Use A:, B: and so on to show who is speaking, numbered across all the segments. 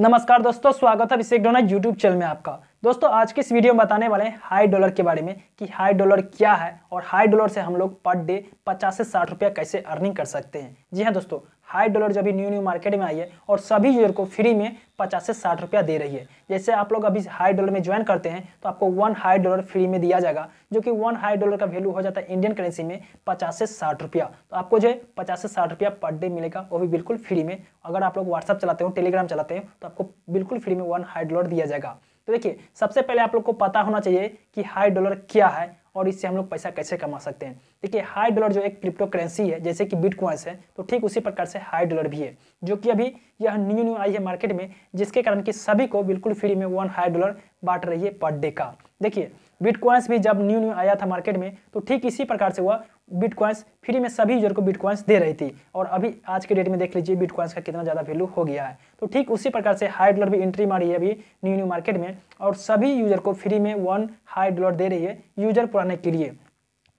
A: नमस्कार दोस्तों स्वागत है अभिषेक डोना यूट्यूब चैनल में आपका दोस्तों आज के इस वीडियो में बताने वाले हैं हाई डॉलर के बारे में कि हाई डॉलर क्या है और हाई डॉलर से हम लोग पर डे पचास से साठ रुपया कैसे अर्निंग कर सकते हैं जी हाँ दोस्तों हाई डॉलर जब न्यू न्यू मार्केट में आई है और सभी यूजर को फ्री में पचास से साठ रुपया दे रही है जैसे आप लोग अभी हाई डॉलर में ज्वाइन करते हैं तो आपको वन हाई डॉलर फ्री में दिया जाएगा जो कि वन हाई डॉलर का वैल्यू हो जाता है इंडियन करेंसी में पचास से साठ रुपया तो आपको जो है पचास से साठ रुपया पर डे मिलेगा वो भी बिल्कुल फ्री में अगर आप लोग व्हाट्सअप चलाते हो टेलीग्राम चलाते हो तो आपको बिल्कुल फ्री में वन हाई डॉलर दिया जाएगा तो देखिए सबसे पहले आप लोग को पता होना चाहिए कि हाई डॉलर क्या है और इससे हम लोग पैसा कैसे कमा सकते हैं देखिए हाई डॉलर जो एक क्रिप्टो करेंसी है जैसे कि बिटकॉइंस है तो ठीक उसी प्रकार से हाई डॉलर भी है जो कि अभी यह न्यू न्यू आई है मार्केट में जिसके कारण कि सभी को बिल्कुल फ्री में वन हाई डॉलर बांट रही है पर डे का देखिए बिटकॉइंस भी जब न्यू न्यू आया था मार्केट में तो ठीक इसी प्रकार से हुआ बिटकॉइंस फ्री में सभी यूजर को बिटकॉइंस दे रही थी और अभी आज के डेट में देख लीजिए बिटकॉइंस का कितना ज़्यादा वैल्यू हो गया है तो ठीक उसी प्रकार से हाई डॉलर भी एंट्री मारी है अभी न्यू न्यू मार्केट में और सभी यूजर को फ्री में वन हाई डॉलर दे रही है यूजर पुराने के लिए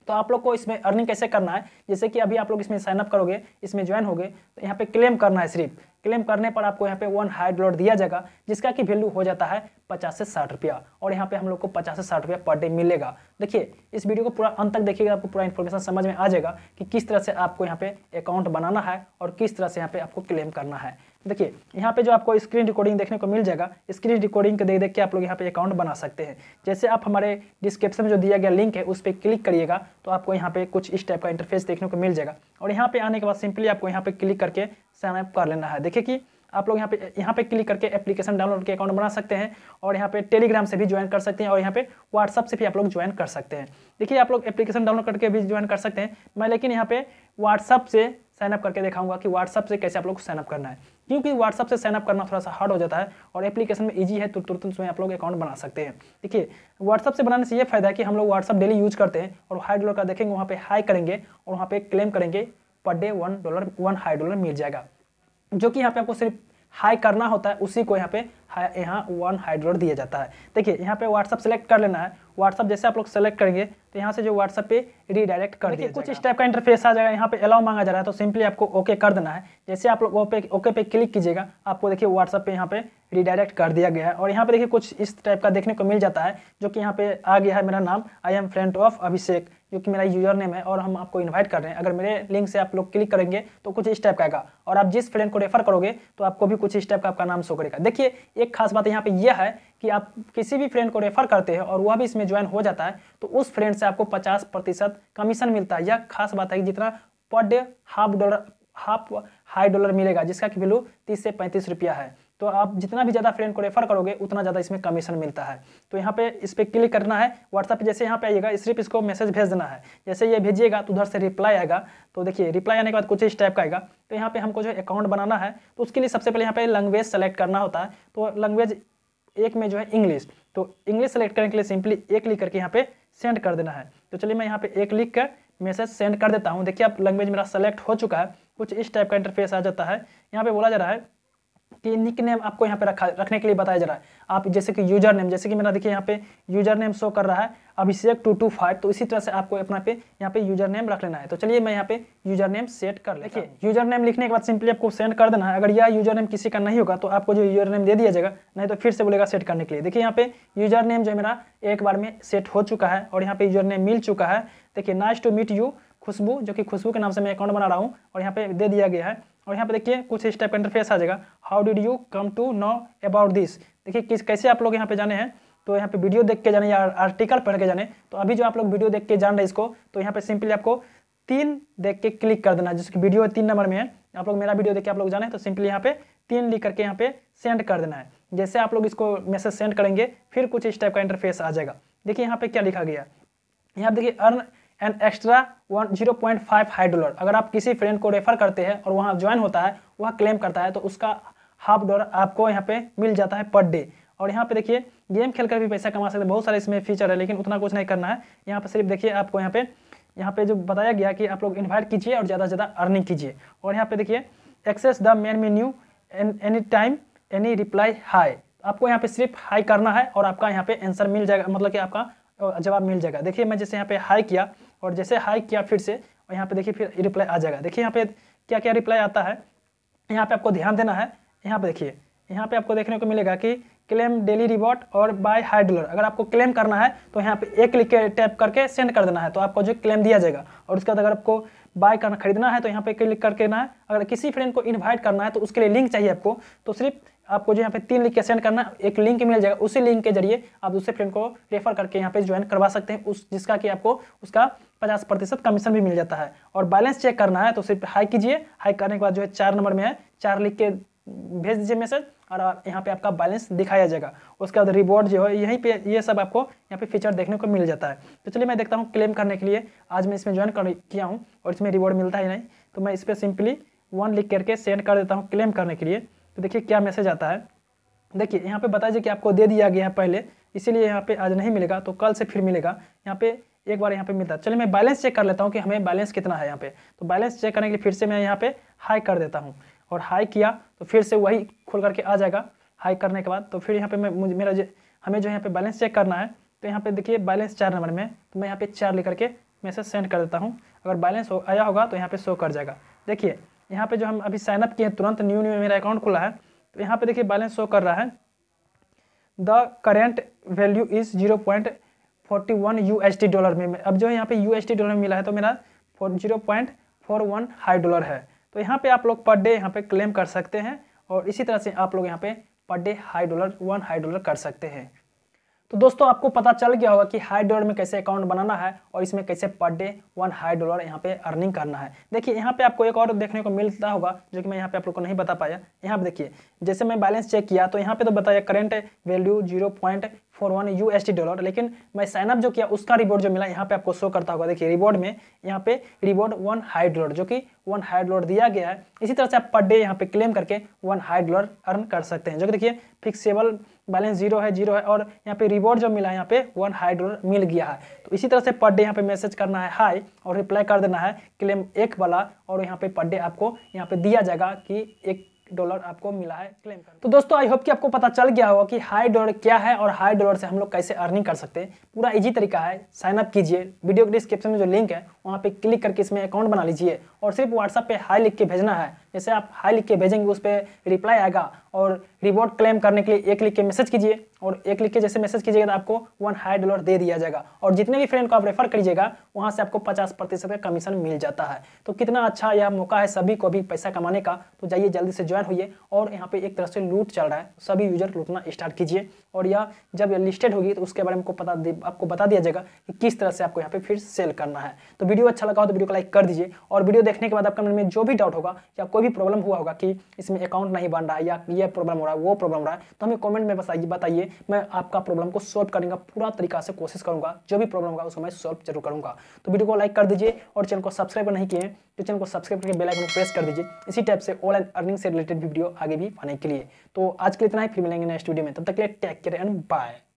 A: तो आप लोग को इसमें अर्निंग कैसे करना है जैसे कि अभी आप लोग इसमें साइनअप करोगे इसमें ज्वाइन होगे तो यहाँ पे क्लेम करना है सिर्फ क्लेम करने पर आपको यहाँ पे वन हाइड लोड दिया जाएगा जिसका कि वैल्यू हो जाता है पचास से साठ रुपया और यहाँ पे हम लोग को पचास से साठ रुपया पर डे मिलेगा देखिए इस वीडियो को पूरा अंत तक देखिएगा आपको पूरा इन्फॉर्मेशन समझ में आ जाएगा कि किस तरह से आपको यहाँ पे अकाउंट बनाना है और किस तरह से यहाँ पे आपको क्लेम करना है देखिए यहाँ पे जो आपको स्क्रीन रिकॉर्डिंग देखने को मिल जाएगा स्क्रीन रिकॉर्डिंग को देख देख के आप लोग यहाँ पे अकाउंट बना सकते हैं जैसे आप हमारे डिस्क्रिप्शन में जो दिया गया लिंक है उस पर क्लिक करिएगा तो आपको यहाँ पे कुछ इस टाइप का इंटरफेस देखने को मिल जाएगा और यहाँ पे आने के बाद सिंपली आपको यहाँ पे क्लिक करके साइनअप कर लेना है देखिए कि आप लोग यहाँ पे यहाँ पे क्लिक करके एप्लीकेशन डाउनलोड के अकाउंट बना सकते हैं और यहाँ पे टेलीग्राम से भी ज्वाइन कर सकते हैं और यहाँ पे व्हाट्सअप से भी आप लोग ज्वाइन कर सकते हैं देखिए आप लोग एप्लीकेशन डाउनलोड करके भी ज्वाइन कर सकते हैं मैं लेकिन यहाँ पे व्हाट्सअप से साइनअप करके दिखाऊंगा कि व्हाट्सअप से कैसे आप लोग को साइनअप करना है क्योंकि व्हाट्सअप से साइनअप करना थोड़ा सा हार्ड हो जाता है और एप्लीकेशन में ईजी है तो तुरंत उसमें आप लोग अकाउंट बना सकते हैं देखिए व्हाट्सअप से बनाने से ये फायदा है कि हम लोग व्हाट्सअप डेली यूज करते हैं और हाई डॉलर का देखेंगे वहाँ पर हाई करेंगे और वहाँ पर क्लेम करेंगे per day one dollar one high dollar मिल जाएगा जो कि यहाँ पे आपको सिर्फ हाई करना होता है उसी को यहाँ पे यहाँ वन हाई डॉलर दिया जाता है देखिए यहाँ पे व्हाट्सअप सेलेक्ट कर लेना है व्हाट्सअप जैसे आप लोग सेलेक्ट करेंगे तो यहाँ से जो व्हाट्सअप पे रीडायरेक्ट कर देखिए कुछ इस टाइप का इंटरफेस आ जाएगा यहाँ पे अलाउ मांगा जा रहा है तो सिंपली आपको ओके कर देना है जैसे आप लोग ओके पे क्लिक कीजिएगा आपको देखिए व्हाट्सअप पे यहाँ पे रिडायरेक्ट कर दिया गया है और यहाँ पे देखिए कुछ इस टाइप का देखने को मिल जाता है जो कि यहाँ पे आ गया है मेरा नाम I am friend of Abhishek जो कि मेरा यूजर नेम है और हम आपको इनवाइट कर रहे हैं अगर मेरे लिंक से आप लोग क्लिक करेंगे तो कुछ इस टाइप का आएगा और आप जिस फ्रेंड को रेफर करोगे तो आपको भी कुछ इस टाइप का आपका नाम शो करेगा देखिए एक खास बात यहाँ पे यह है कि आप किसी भी फ्रेंड को रेफर करते हैं और वह भी इसमें ज्वाइन हो जाता है तो उस फ्रेंड से आपको पचास प्रतिशत कमीशन मिलता है यह खास बात है कि जितना per day half dollar half high dollar मिलेगा जिसका कि वैल्यू तीस से पैंतीस रुपया है तो आप जितना भी ज़्यादा फ्रेंड को रेफर करोगे उतना ज़्यादा इसमें कमीशन मिलता है तो यहाँ पे इस पर क्लिक करना है व्हाट्सअप जैसे यहाँ पे आइएगा सिर्फ इसको मैसेज भेज देना है जैसे ये भेजिएगा तो उधर से रिप्लाई आएगा तो देखिए रिप्लाई आने के बाद कुछ इस टाइप का आएगा तो यहाँ पे हमको जो अकाउंट बनाना है तो उसके लिए सबसे पहले यहाँ पे लैंग्वेज सेलेक्ट करना होता है तो लैंग्वेज एक में जो है इंग्लिश तो इंग्लिश सेलेक्ट करने के लिए सिंपली एक लिख करके यहाँ पे सेंड कर देना है तो चलिए मैं यहाँ पे एक लिख कर मैसेज सेंड कर देता हूँ देखिए आप लैंग्वेज मेरा सेलेक्ट हो चुका है कुछ इस टाइप का इंटरफेस आ जाता है यहाँ पे बोला जा रहा है कि निक नेम आपको यहाँ पे रखा रखने के लिए बताया जा रहा है आप जैसे कि यूजर नेम जैसे कि मेरा देखिए यहाँ पे यूजर नेम शो कर रहा है अभिषेक टू टू फाइव तो इसी तरह से आपको अपना पे यहाँ पे यूजर नेम रख लेना है तो चलिए मैं यहाँ पे यूजर नेम सेट कर लेखिए यूजर नेम लिखने के बाद सिंपली आपको सेंड कर देना है अगर यह यूजर नेम किसी का नहीं होगा तो आपको जो यूजर नेम दे दिया जाएगा नहीं तो फिर से बोलेगा सेट करने के लिए देखिए यहाँ पे यूजर नेम जो है मेरा एक बार में सेट हो चुका है और यहाँ पे यूजर नेम मिल चुका है देखिए nice to meet you Khushboo जो कि खुशबू के नाम से मैं अकाउंट बना रहा हूँ और यहाँ पे दे दिया गया है और यहाँ पे देखिए कुछ इस टाइप इंटरफेस आ जाएगा how did you come to know about this देखिए किस कैसे आप लोग यहाँ पे जाने हैं तो यहाँ पे वीडियो देख के जाने या आर्टिकल पढ़ के जाने तो अभी जो आप लोग वीडियो देख के जान रहे हैं इसको तो यहाँ पे सिंपली आपको तीन देख के क्लिक कर देना जिसकी वीडियो तीन नंबर में है आप लोग मेरा वीडियो देख के आप लोग जाने तो सिंपली यहाँ पे तीन लिख करके यहाँ पे सेंड कर देना है जैसे आप लोग इसको मैसेज सेंड करेंगे फिर कुछ इस टाइप का इंटरफेस आ जाएगा देखिए यहाँ पे क्या लिखा गया यहाँ देखिए earn and extra one zero point five high dollar अगर आप किसी फ्रेंड को रेफर करते हैं और वहाँ ज्वाइन होता है वह क्लेम करता है तो उसका हाफ डॉलर आपको यहाँ पे मिल जाता है पर डे और यहाँ पे देखिए गेम खेल कर भी पैसा कमा सकते हैं बहुत सारे इसमें फीचर है लेकिन उतना कुछ नहीं करना है यहाँ पर सिर्फ देखिए आपको यहाँ पे यहाँ पे जो बताया गया कि आप लोग इन्वाइट कीजिए और ज़्यादा से ज़्यादा अर्निंग कीजिए और यहाँ पे देखिए access the main menu any time any reply high आपको यहाँ पे सिर्फ हाई करना है और आपका यहाँ पे आंसर मिल जाएगा मतलब कि आपका जवाब मिल जाएगा देखिए मैं जैसे यहाँ पे हाई किया और जैसे हाई किया फिर से और यहाँ पे देखिए फिर रिप्लाई आ जाएगा देखिए यहाँ पे क्या क्या रिप्लाई आता है यहाँ पे आपको ध्यान देना है यहाँ पे देखिए यहाँ पे आपको देखने को मिलेगा कि क्लेम डेली रिवॉर्ड और बाय हाई डॉलर अगर आपको क्लेम करना है तो यहाँ पे एक क्लिक के टैप करके सेंड कर देना है तो आपको जो क्लेम दिया जाएगा और उसके बाद अगर आपको बाय करना खरीदना है तो यहाँ पे क्लिक करके ना अगर किसी फ्रेंड को इन्वाइट करना है तो उसके लिए लिंक चाहिए आपको तो सिर्फ आपको जो यहाँ पे तीन लिख के सेंड करना एक लिंक मिल जाएगा उसी लिंक के जरिए आप दूसरे फ्रेंड को रेफर करके यहाँ पे ज्वाइन करवा सकते हैं उस जिसका कि आपको उसका पचास प्रतिशत कमीशन भी मिल जाता है और बैलेंस चेक करना है तो सिर्फ हाई कीजिए हाई करने के बाद जो है चार नंबर में है चार लिख के भेज दीजिए मैसेज और यहाँ पे आपका बैलेंस दिखाया जाएगा उसके बाद रिवॉर्ड जो है यहीं पे ये यह सब आपको यहाँ पे फीचर देखने को मिल जाता है तो चलिए मैं देखता हूँ क्लेम करने के लिए आज मैं इसमें ज्वाइन कर किया हूँ और इसमें रिवॉर्ड मिलता ही नहीं तो मैं इस पर सिंपली वन लिख करके सेंड कर देता हूँ क्लेम करने के लिए तो देखिए क्या मैसेज आता है देखिए यहाँ पे बता दीजिए कि आपको दे दिया गया है पहले इसीलिए यहाँ पे आज नहीं मिलेगा तो कल से फिर मिलेगा यहाँ पे एक बार यहाँ पे मिलता है चलिए मैं बैलेंस चेक कर लेता हूँ कि हमें बैलेंस कितना है यहाँ पे तो बैलेंस चेक करने के लिए फिर से मैं यहाँ पे हाई कर देता हूँ और हाई किया तो फिर से वही खुल करके आ जाएगा हाई करने के बाद तो फिर यहाँ पे मैं मुझे मेरा हमें जो यहाँ पे बैलेंस चेक करना है तो यहाँ पे देखिए बैलेंस चार नंबर में तो मैं यहाँ पे चार लेकर के मैसेज सेंड कर देता हूँ अगर बैलेंस आया होगा तो यहाँ पे शो कर जाएगा देखिए यहाँ पे जो हम अभी साइनअप किए हैं तुरंत न्यू न्यू मेरा अकाउंट खुला है तो यहाँ पे देखिए बैलेंस शो कर रहा है the current value is zero point forty one U S T dollar में अब जो है यहाँ पे यू एस टी डॉलर में मिला है तो मेरा four zero point four one high dollar है तो यहाँ पे आप लोग पर डे यहाँ पे क्लेम कर सकते हैं और इसी तरह से आप लोग यहाँ पे per day high dollar one high dollar कर सकते हैं तो दोस्तों आपको पता चल गया होगा कि हाई डॉलर में कैसे अकाउंट बनाना है और इसमें कैसे पर डे वन हाई डॉलर यहाँ पे अर्निंग करना है देखिए यहाँ पे आपको एक और देखने को मिलता होगा जो कि मैं यहाँ पे आप लोग को नहीं बता पाया यहाँ पे देखिए जैसे मैं बैलेंस चेक किया तो यहाँ पे तो बताया current value zero point four one T dollar लेकिन मैं साइनअप जो किया उसका रिवॉर्ड जो मिला यहाँ पे आपको शो करता होगा देखिए रिवॉर्ड में यहाँ पे रिवॉर्ड वन हाई डॉलर जो कि वन हाई डॉलर दिया गया है इसी तरह से आप पर डे यहाँ पे क्लेम करके वन हाई डॉलर अर्न कर सकते हैं जो कि देखिए फिक्सेबल बैलेंस जीरो है जीरो है और यहाँ पे रिवॉर्ड जो मिला है यहाँ पे वन हाई डॉलर मिल गया है तो इसी तरह से पर डे यहाँ पे मैसेज करना है हाई और रिप्लाई कर देना है क्लेम एक वाला और यहाँ पे पर डे आपको यहाँ पे दिया जाएगा कि एक डॉलर आपको मिला है क्लेम कर तो दोस्तों आई होप कि आपको पता चल गया होगा कि हाई डॉलर क्या है और हाई डॉलर से हम लोग कैसे अर्निंग कर सकते हैं पूरा इजी तरीका है साइन अप कीजिए वीडियो के डिस्क्रिप्शन में जो लिंक है वहाँ पे क्लिक करके इसमें अकाउंट बना लीजिए और सिर्फ व्हाट्सअप पे हाई लिख के भेजना है जैसे आप हाई लिख के भेजेंगे उस पर रिप्लाई आएगा और रिवॉर्ड क्लेम करने के लिए एक लिख के मैसेज कीजिए और एक लिख के जैसे मैसेज कीजिएगा तो आपको वन हाई डॉलर दे दिया जाएगा और जितने भी फ्रेंड को आप रेफर करिएगा वहाँ से आपको पचास प्रतिशत का कमीशन मिल जाता है तो कितना अच्छा यह मौका है सभी को अभी पैसा कमाने का तो जाइए जल्दी से ज्वाइन होइए और यहाँ पे एक तरह से लूट चल रहा है सभी यूजर लूटना स्टार्ट कीजिए और यह जब यह लिस्टेड होगी तो उसके बारे में पता आपको बता दिया जाएगा कि किस तरह से आपको यहाँ पे फिर सेल करना है तो वीडियो अच्छा लगा हो तो वीडियो को लाइक कर दीजिए और वीडियो देखने के बाद आपका मन में जो भी डाउट होगा या कोई भी प्रॉब्लम हुआ होगा कि इसमें अकाउंट नहीं बन रहा है या यह प्रॉब्लम हो रहा है वो प्रॉब्लम हो रहा है तो हमें कॉमेंट में बस आइए बताइए मैं आपका प्रॉब्लम को सॉल्व करने का पूरा तरीका से कोशिश करूंगा जो भी प्रॉब्लम होगा उसको मैं सॉल्व जरूर करूंगा तो वीडियो को लाइक कर दीजिए और चैनल को सब्सक्राइब नहीं किए तो चैनल को सब्सक्राइब करके बेलाइकन को प्रेस कर दीजिए इसी टाइप से ऑनलाइन अर्निंग से रिलेटेड वीडियो आगे भी पाने के लिए तो आज के लिए इतना ही फिर मिलेंगे नेक्स्ट वीडियो में तब तक के लिए टेक केयर एंड बाय